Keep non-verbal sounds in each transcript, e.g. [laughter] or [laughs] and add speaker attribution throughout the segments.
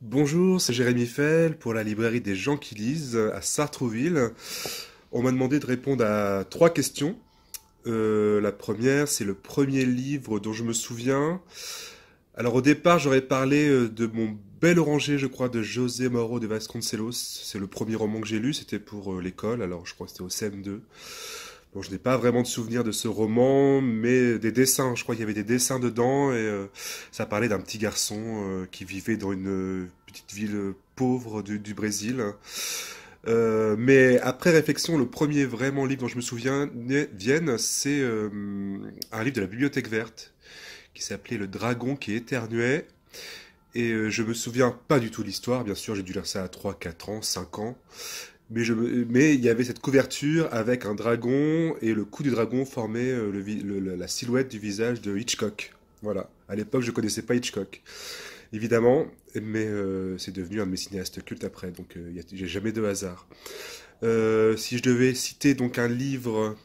Speaker 1: Bonjour, c'est Jérémy Fell pour la librairie des gens qui lisent à Sartrouville. On m'a demandé de répondre à trois questions. Euh, la première, c'est le premier livre dont je me souviens. Alors au départ, j'aurais parlé euh, de mon bel Oranger, je crois, de José Moreau de Vasconcelos. C'est le premier roman que j'ai lu, c'était pour euh, l'école, alors je crois que c'était au CM2 je n'ai pas vraiment de souvenir de ce roman, mais des dessins. Je crois qu'il y avait des dessins dedans et euh, ça parlait d'un petit garçon euh, qui vivait dans une euh, petite ville pauvre du, Brésil. mais après réflexion, le premier vraiment livre dont je me souviens, Vienne, c'est un livre de la Bibliothèque Verte qui s'appelait Le Dragon qui éternuait. Et je me souviens pas du tout de l'histoire, bien sûr, j'ai dû lire ça à 3, 4 ans, 5 ans. Mais, il y avait cette couverture avec un dragon et le cou du dragon formait euh, la silhouette du visage de Hitchcock. Voilà. À l'époque, je connaissais pas Hitchcock, évidemment, mais euh, c'est devenu un de mes cinéastes cultes après, donc euh, j'ai jamais de hasard. Euh, si je devais citer donc un livre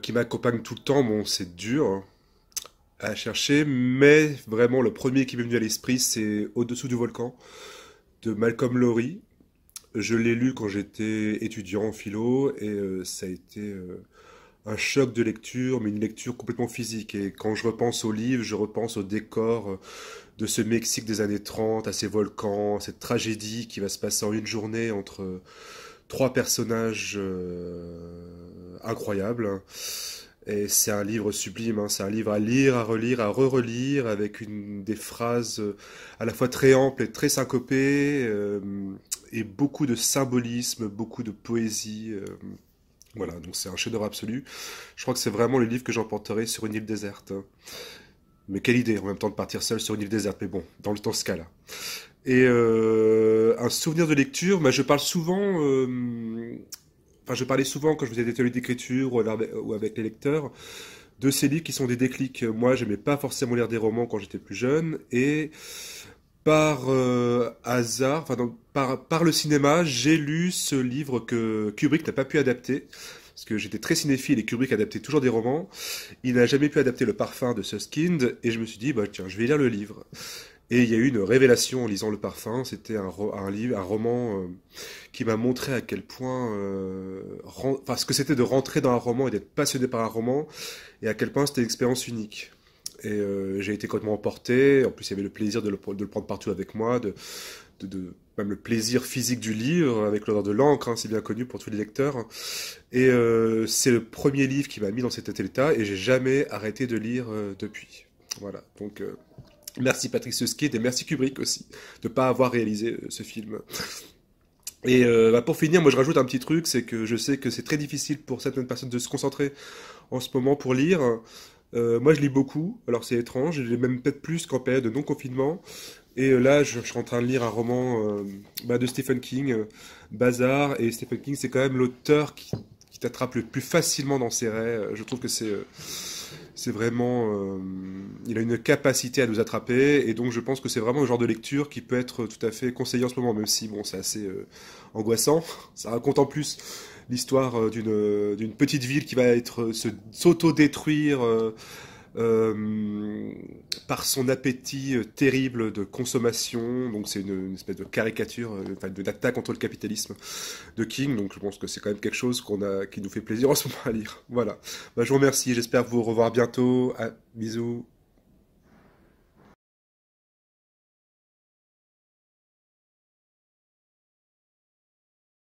Speaker 1: qui m'accompagne tout le temps, bon, c'est dur hein, à chercher, mais vraiment le premier qui m'est venu à l'esprit, c'est Au-dessous du volcan de Malcolm Lowry. Je l'ai lu quand j'étais étudiant en philo et euh, ça a été euh, un choc de lecture, mais une lecture complètement physique. Et quand je repense au livre, je repense au décor euh, de ce Mexique des années 30, à ces volcans, à cette tragédie qui va se passer en une journée entre trois personnages incroyables. Hein. Et c'est un livre sublime, hein. c'est un livre à lire, à relire, à re-relire, avec une, des phrases euh, à la fois très amples et très syncopées, euh, et beaucoup de symbolisme, beaucoup de poésie. Euh, voilà, donc c'est un chef-d'œuvre absolu. Je crois que c'est vraiment le livre que j'emporterai sur une île déserte. Hein. Mais quelle idée en même temps de partir seul sur une île déserte, mais bon, dans, le temps ce cas-là. Et un souvenir de lecture, bah, je parle souvent enfin, je parlais souvent quand je faisais des ateliers d'écriture ou, avec les lecteurs de ces livres qui sont des déclics. Moi, j'aimais pas forcément lire des romans quand j'étais plus jeune et par euh, hasard, enfin, par, le cinéma, j'ai lu ce livre que Kubrick n'a pas pu adapter parce que j'étais très cinéphile et Kubrick adaptait toujours des romans. Il n'a jamais pu adapter le parfum de Suskind et je me suis dit bah tiens je vais lire le livre. Et il y a eu une révélation en lisant Le Parfum. C'était un, livre, un roman euh, qui m'a montré à quel point, euh, enfin, ce que c'était de rentrer dans un roman et d'être passionné par un roman, et à quel point c'était une expérience unique. Et euh, j'ai été complètement emporté. En plus, il y avait le plaisir de le, de le prendre partout avec moi, de, de, même le plaisir physique du livre avec l'odeur de l'encre, hein, c'est bien connu pour tous les lecteurs. Et c'est le premier livre qui m'a mis dans cet état, et j'ai jamais arrêté de lire depuis. Voilà. Donc Merci Patrick Suskind et merci Kubrick aussi de ne pas avoir réalisé euh, ce film. Et euh, bah, pour finir, moi je rajoute un petit truc, c'est que je sais que c'est très difficile pour certaines personnes de se concentrer en ce moment pour lire. Euh, moi je lis beaucoup, alors c'est étrange, j'ai même peut-être plus qu'en période de non-confinement. Et là, je, suis en train de lire un roman bah, de Stephen King, Bazar. Et Stephen King, c'est quand même l'auteur qui, qui t'attrape le plus facilement dans ses rêves. Je trouve que c'est c'est vraiment, euh, il a une capacité à nous attraper, et donc je pense que c'est vraiment le genre de lecture qui peut être tout à fait conseillé en ce moment, même si bon, c'est assez euh, angoissant. [laughs] Ça raconte en plus l'histoire euh, d'une petite ville qui va être s'auto-détruire par son appétit euh, terrible de consommation. Donc c'est une, espèce de caricature, euh, enfin d'attaque contre le capitalisme de King. Donc je pense que c'est quand même quelque chose qu'on a, qui nous fait plaisir en ce moment à lire. Voilà. Bah, je vous remercie. J'espère vous revoir bientôt. Ah, bisous.